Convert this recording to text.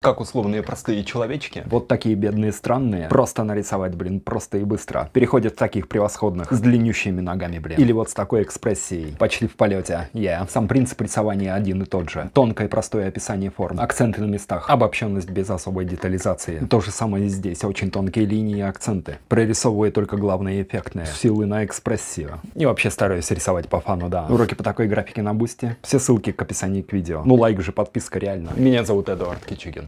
Как условные простые человечки. Вот такие бедные странные. Просто нарисовать, блин, просто и быстро. Переходят в таких превосходных, с длиннющими ногами, блин. Или вот с такой экспрессией. Почти в полете. Я. Yeah. Сам принцип рисования один и тот же. Тонкое простое описание форм. Акценты на местах. Обобщенность без особой детализации. То же самое и здесь. Очень тонкие линии и акценты. Прорисовываю только главное эффектное. Силы на экспрессию. И вообще стараюсь рисовать по фану, да. Уроки по такой графике на бусте. Все ссылки к описанию к видео. Ну лайк же, подписка реально. Меня зовут Эдуард Кичигин.